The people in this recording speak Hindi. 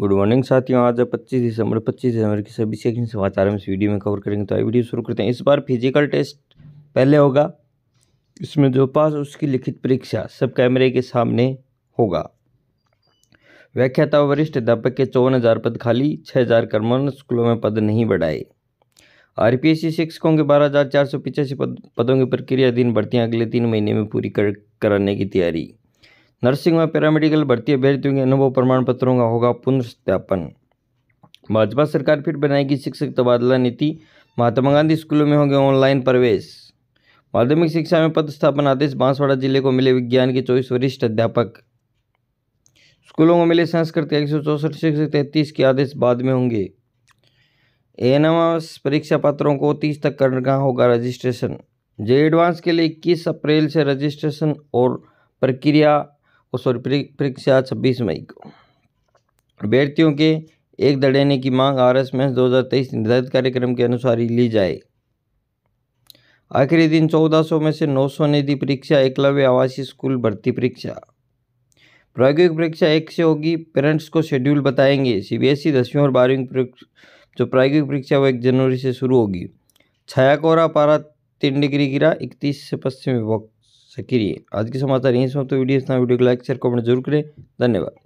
गुड मॉर्निंग साथियों आज है पच्चीस दिसंबर पच्चीस दिसंबर की सभी सेकंड समाचार हम इस वीडियो में कवर करेंगे तो आई वीडियो शुरू करते हैं इस बार फिजिकल टेस्ट पहले होगा इसमें जो पास उसकी लिखित परीक्षा सब कैमरे के सामने होगा व्याख्याता वरिष्ठ अध्यापक के चौवन हज़ार पद खाली छः हज़ार कर्मण स्कूलों में पद नहीं बढ़ाए आर पी एस सी शिक्षकों के बारह हज़ार चार सौ पिचासी पद, पदों की प्रक्रिया दिन बढ़ती अगले तीन महीने में पूरी कर कराने की तैयारी नर्सिंग में पैरामेडिकल भर्ती अभ्यर्थियों के अनुभव प्रमाण पत्रों का होगा पुनर्स्थापन भाजपा सरकार फिर बनाएगी शिक्षक तबादला नीति महात्मा गांधी स्कूलों में होंगे ऑनलाइन प्रवेश माध्यमिक शिक्षा में पद स्थापन आदेश बांसवाड़ा जिले को मिले विज्ञान के चौबीस वरिष्ठ अध्यापक स्कूलों को मिले संस्कृत एक सौ चौसठ शिक्षक तैंतीस के आदेश बाद में होंगे एन परीक्षा पात्रों को तीस तक करना होगा रजिस्ट्रेशन जे एडवांस के लिए इक्कीस अप्रैल से रजिस्ट्रेशन और प्रक्रिया और सॉरी परीक्षा छब्बीस मई को अभ्यर्थियों के एक दड़ेने की मांग आर एस में दो हज़ार तेईस निर्धारित कार्यक्रम के अनुसार ही ली जाए आखिरी दिन चौदह सौ में से नौ सौ निधि परीक्षा एकलव्य आवासीय स्कूल भर्ती परीक्षा प्रायोगिक परीक्षा एक से होगी पेरेंट्स को शेड्यूल बताएंगे सीबीएसई दसवीं और बारहवीं जो प्रायोगिक परीक्षा वो एक जनवरी से शुरू होगी छाया कोहरा पारा तीन डिग्री गिरा इकतीस से पश्चिमी विभक्त सक्रिय आज के समाचार यहीं समाप्त तो वीडियो वीडियो को लाइक शेयर कमेंट जरूर करें धन्यवाद